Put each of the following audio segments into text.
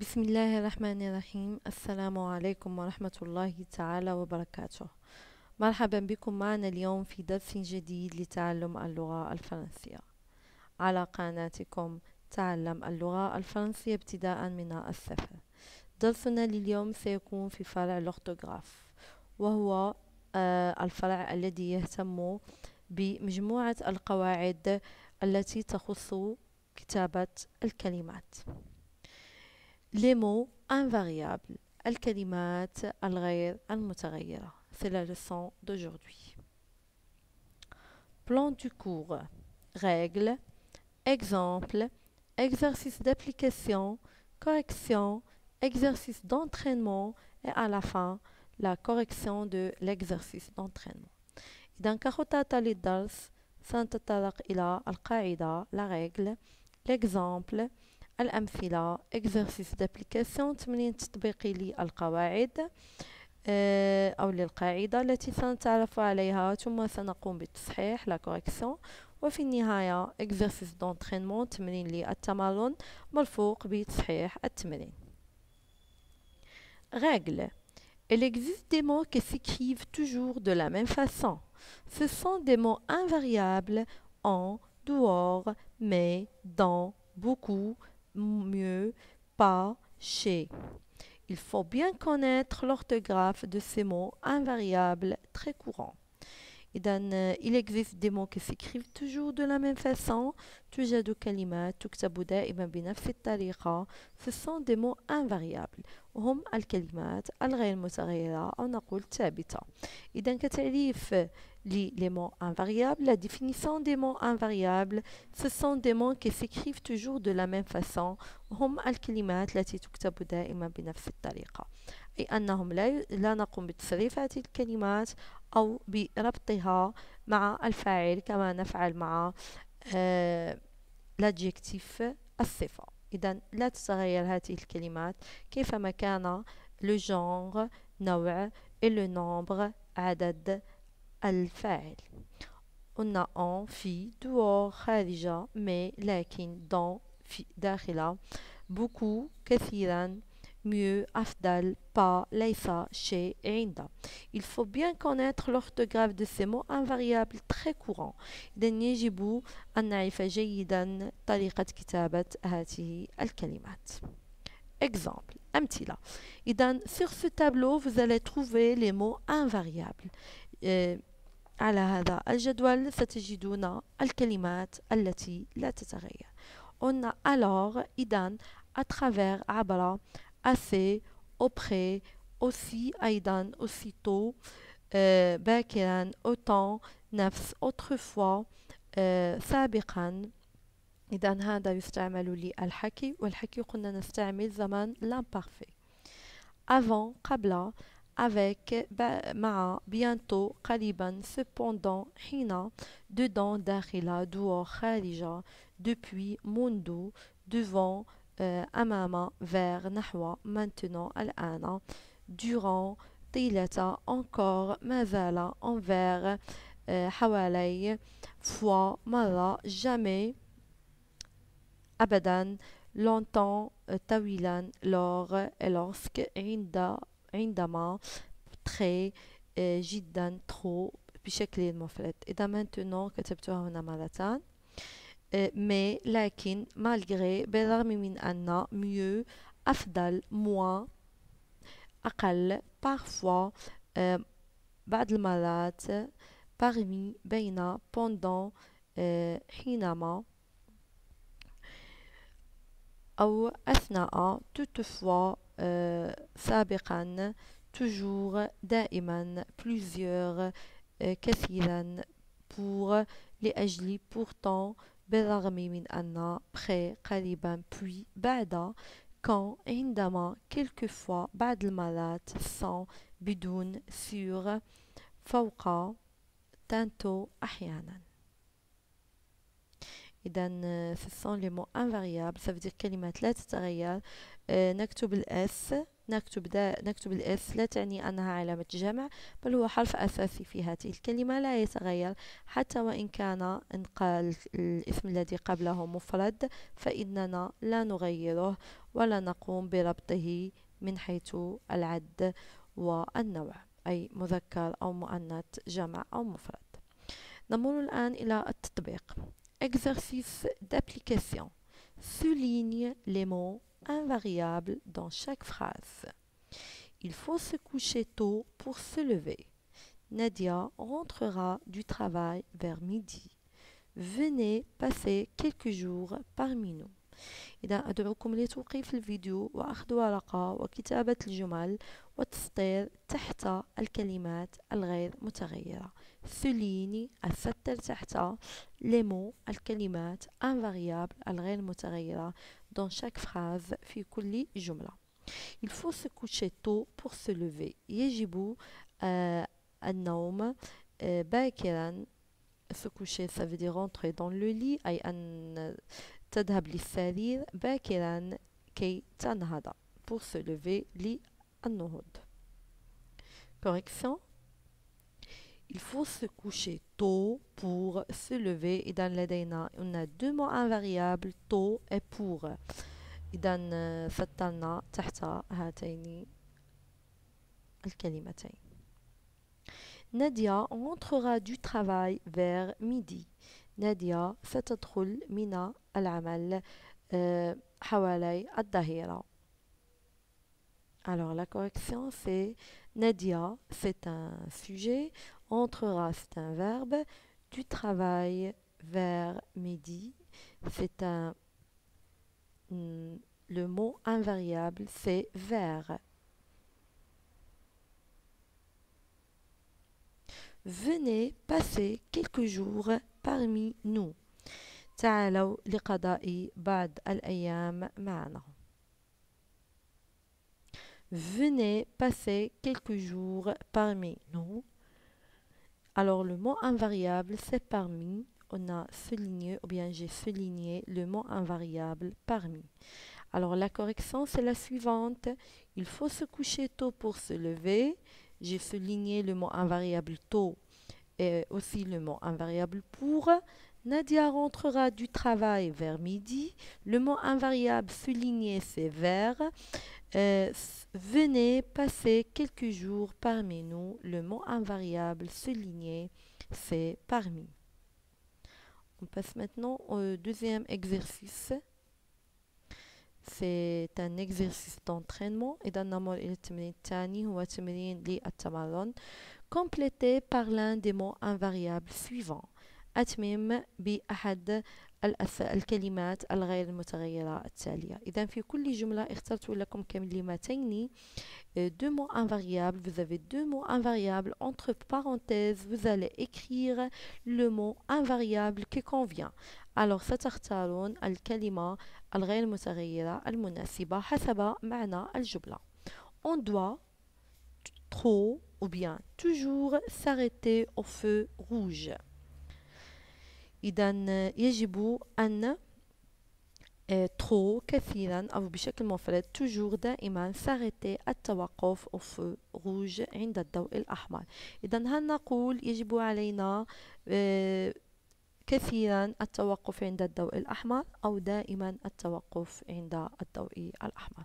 بسم الله الرحمن الرحيم السلام عليكم ورحمة الله تعالى وبركاته مرحبا بكم معنا اليوم في درس جديد لتعلم اللغة الفرنسية على قناتكم تعلم اللغة الفرنسية ابتداء من الصفر درسنا لليوم سيكون في فرع الأورتوغراف وهو الفرع الذي يهتم بمجموعة القواعد التي تخص كتابة الكلمات les mots invariables », al c'est la leçon d'aujourd'hui plan du cours règles exemple, exercice d'application correction exercice d'entraînement et à la fin la correction de l'exercice d'entraînement talid la règle l'exemple الأمثلة exercice d'application تمرين تطبيقي للقواعد que للقاعدة التي سنتعرف عليها ثم سنقوم بالتصحيح la correction وفي النهاية exercice d'entraînement تمرين للتمرن ملفوق بتصحيح التمرين Règle Il existe des mots qui s'écrivent toujours de la même façon. Ce sont des mots invariables en, dehors, mais, dans, beaucoup, mieux pas chez. Il faut bien connaître l'orthographe de ces mots invariables très courants. Et euh, il existe des mots qui s'écrivent toujours de la même façon. kalima, tuktabuda, et Ce sont des mots invariables. هم الكلمات الغير متغيرة أو نقول ثابتة إذا كتعريف لي لي مون انفاريابل لا ديفينيسيون دي مون انفاريابل ce سون دي مون كي سيكريف توجور دو لا ميم فاسون هم الكلمات التي تكتب دائما بنفس الطريقة أي أنهم لا, لا نقوم بتصريف هذه الكلمات أو بربطها مع الفاعل كما نفعل مع آه لادجيكتيف الصفة إذا لا تتغير هذه الكلمات كيفما كان لو جونغ نوع لو نومبر عدد الفاعل قلنا أون في دور خارجة مي لكن دون في داخلة بوكو كثيرا mieux, afdal, pa, laifa, chez et inda. Il faut bien connaître l'orthographe de ces mots invariables très courants. إذن يجب jayidan, tariqat kitabat, hatihi, Exemple, amtila. Idan, sur ce tableau, vous allez trouver les mots invariables. Euh, al-jadwal, Al al-Kalimat, Lati. La On a alors, idan, à travers, Abala assez auprès aussi aidan aussitôt euh, bakiran autant nafs autrefois euh, sabiqan idan hada yustamalu li al walhaki qulna nastamil zaman l'imparfait avant kabla »,« avec Mara, bientôt qaliban cependant hina dedans d'arila duo kharija depuis mundu devant أمام vers نحو maintenant الآن durant طيلة encore ما زال envers حوالي fois مرة jamais أبدا longtemps طويلا lors lorsque عند عندما très جدا trop بشكل مفرد إذا maintenant كتبتها هنا مرتان Euh, mais lakin malgré bedarmi min anna mieux afdal moins akal parfois بعد euh, المرات parmi بين pendant euh, hinama ou اثناء toutefois سابقا toujours daiman plusieurs كثيرا pour les pourtant بالرغم من أن بخي قريبا بوي بعد كان عندما فوا بعض المرات سان بدون سيغ فوق تانتو أحيانا إذا في لي مو انفاريابل ça veut dire كلمات لا تتغير آه، نكتب الأس نكتب دا نكتب الإس لا تعني أنها علامة جمع بل هو حرف أساسي في هذه الكلمة لا يتغير حتى وإن كان إن قال الاسم الذي قبله مفرد فإننا لا نغيره ولا نقوم بربطه من حيث العد والنوع أي مذكر أو مؤنث جمع أو مفرد نمر الآن إلى التطبيق Exercice d'application. Souligne les mots invariables dans chaque phrase. Il faut se coucher tôt pour se lever. Nadia rentrera du travail vers midi. Venez passer quelques jours parmi nous. إذا أدعوكم لتوقيف الفيديو وأخذ ورقة وكتابة الجمل وتسطير تحت الكلمات الغير متغيرة ثليني السطر تحت لمو الكلمات انفاريابل الغير متغيرة دون شاك فراز في كل جملة Il faut se coucher tôt pour se lever يجب آه النوم آه باكرا se coucher ça veut dire rentrer dans le lit أي أن تذهب للسرير باكرا كي تنهض pour se lever للنهوض correction il faut se coucher tôt pour se lever idan لدينا on a deux mots invariables tôt et pour dans fatalna تحت هاتين الكلمتين Nadia entrera du travail vers midi. نادية ستدخل Mina العمل حوالي الظهيرة Alors la correction c'est Nadia, c'est un sujet, entrera c'est un verbe, Du travail vers midi, c'est un hmm, le mot invariable c'est vers. Venez passer quelques jours parmi nous. تعالوا لقضاء Venez passer quelques jours parmi nous. Alors le mot invariable, c'est parmi. On a souligné, ou bien j'ai souligné le mot invariable parmi. Alors la correction, c'est la suivante. Il faut se coucher tôt pour se lever. J'ai souligné le mot invariable tôt aussi le mot invariable pour. Nadia rentrera du travail vers midi. Le mot invariable souligné, c'est vers. Euh, venez passer quelques jours parmi nous. Le mot invariable souligné, c'est parmi. On passe maintenant au deuxième exercice. C'est un exercice d'entraînement. le Complétez par l'un des mots invariables suivants أتمم بأحد الكلمات الغير المتغيرة التالية إذا في كل جملة اخترت لكم كلمتين deux mots invariables vous avez deux mots invariables entre parenthèses vous allez écrire le mot invariable qui convient alors ستختارون الكلمة الغير متغيرة المناسبة حسب معنى الجملة on doit trop ou bien toujours s'arrêter au feu rouge إذا يجب أن آه، trop كثيرا أو بشكل مفرد toujours دائما s'arrêter التوقف au feu rouge عند الضوء الأحمر إذا هل نقول يجب علينا آه، كثيرا التوقف عند الضوء الأحمر أو دائما التوقف عند الضوء الأحمر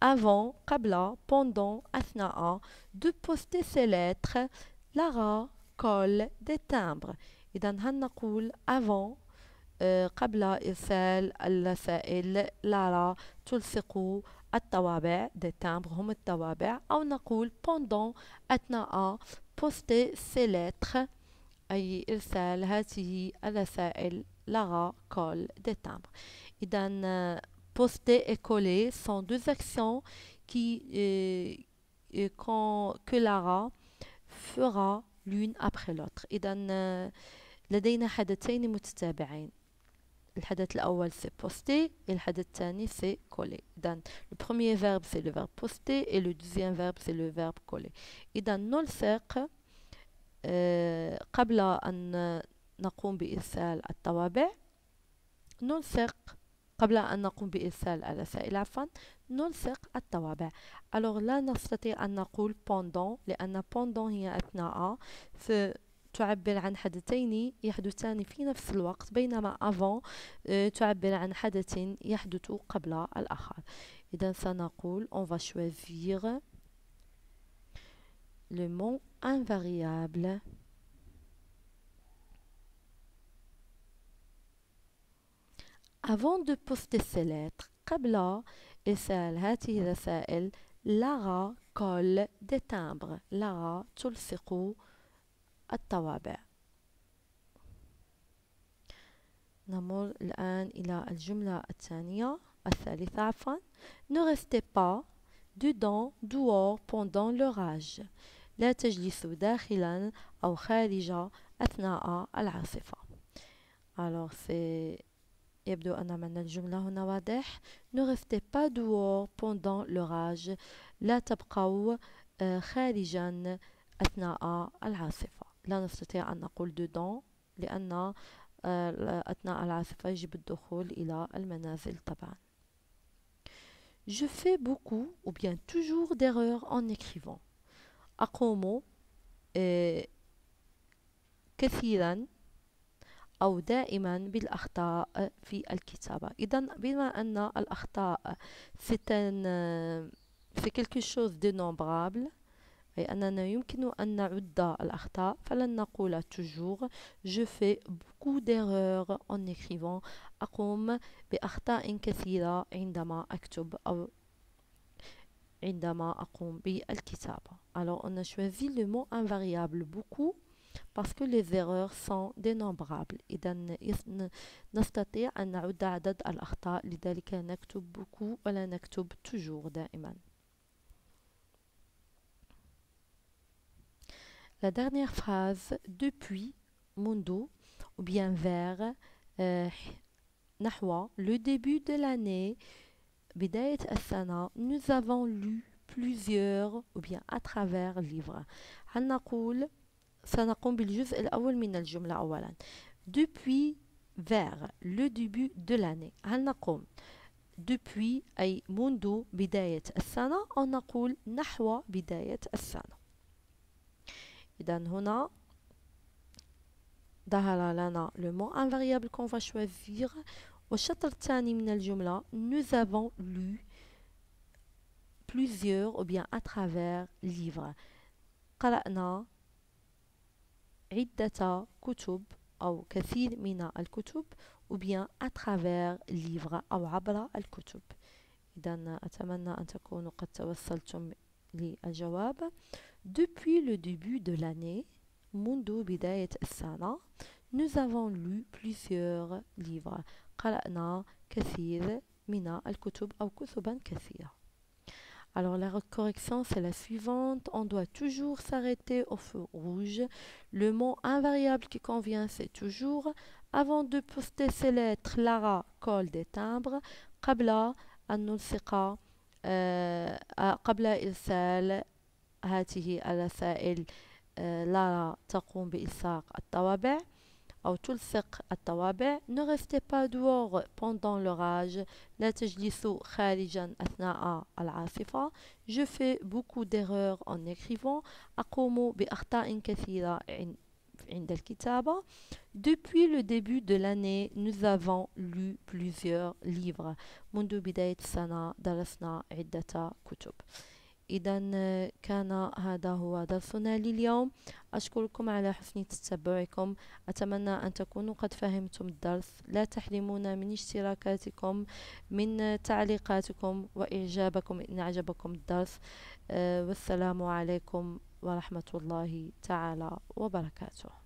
avant, kabla, pendant, asnaa, de poster ses lettres, lara, colle, des timbres. Et dans Hannakoul, avant, euh, kabla, isel, al-sa'il, lara, tulsiku, at-tawabe, des timbres, hum at-tawabe, aunakoul, pendant, A, poster ses lettres, ay isel, hati, al-sa'il, lara, colle, des timbres. Et euh, Poster et coller sont deux actions qui, euh, euh, que Lara fera l'une après l'autre إذا euh, لدينا حدثين متتابعين الحدث الأول c'est poster et الحدث الثاني c'est coller Donc, le premier verbe c'est le verbe poster et le deuxième verbe c'est le verbe coller إذا kabla euh, قبل أن نقوم بإرسال الطوابع نلصق قبل أن نقوم بإرسال الرسائل عفوا نلصق التوابع ألوغ لا نستطيع أن نقول بوندون لأن بوندون هي أثناء تعبر عن حدثين يحدثان في نفس الوقت بينما افون آه، تعبر عن حدث يحدث قبل الآخر إذا سنقول on va choisir le mot invariable Avant de poster ces lettres, Kabla et sal hate de thaqal colle des timbres. La colle colle les Namol al'an ila al-jumla al-thaniya, Ne restez pas du dedans dehors pendant l'orage. Ne t'assieds pas à l'intérieur ou à l'extérieur Alors c'est يبدو أن معنى الجملة هنا واضح ne restez pas dehors pendant l'orage لا تبقوا خارجا أثناء العاصفة لا نستطيع أن نقول dedans لأن أثناء العاصفة يجب الدخول إلى المنازل طبعا Je fais beaucoup ou bien toujours d'erreurs en écrivant. أقوم كثيرا أو دائما بالأخطاء في الكتابة إذا بما أن الأخطاء في تن في كلكو شوز de nombrable أي أننا يمكن أن نعد الأخطاء فلن نقول toujours je fais beaucoup d'erreurs en écrivant أقوم بأخطاء كثيرة عندما أكتب أو عندما أقوم بالكتابة alors on a choisi le mot invariable beaucoup parce que les erreurs sont dénombrables et Donc, nous إذا نستطيع des erreurs. C'est pourquoi nous نكتب beaucoup ولا نكتب toujours دائما La dernière phrase depuis Mundo, ou bien vers euh, le début de l'année بداية السنة nous avons lu plusieurs ou bien à travers livres هل سنقوم بالجزء الأول من الجملة أولا depuis vers le début de l'année هل نقوم depuis أي منذ بداية السنة أو نقول نحو بداية السنة إذا هنا ظهر لنا le mot invariable qu'on va choisir والشطر الثاني من الجملة nous avons lu plusieurs ou bien à travers livres قرأنا عدة كتب أو كثير من الكتب أو بيان أترافير ليفغ أو عبر الكتب إذا أتمنى أن تكونوا قد توصلتم للجواب Depuis le début de l'année منذ بداية السنة Nous avons lu plusieurs livres قرأنا كثير من الكتب أو كتبا كثيرة Alors la correction, c'est la suivante. On doit toujours s'arrêter au feu rouge. Le mot invariable qui convient, c'est toujours. Avant de poster ses lettres, Lara colle des timbres. Qabla, annulsiqa, euh, qabla irsal, hatihi al-asail, euh, Lara Takumbi bi الطوابع ne restez pas dehors pendant l'orage ne restez pas dehors pendant la je fais beaucoup d'erreurs en écrivant aqomu bi akhta'in katira عند الكتابة depuis le début de l'année nous avons lu plusieurs livres منذ بداية السنة قرأنا عدة كتب إذا آه، كان هذا هو درسنا لليوم أشكركم على حسن تتبعكم أتمنى أن تكونوا قد فهمتم الدرس لا تحرمونا من اشتراكاتكم من تعليقاتكم وإعجابكم إن أعجبكم الدرس آه، والسلام عليكم ورحمة الله تعالى وبركاته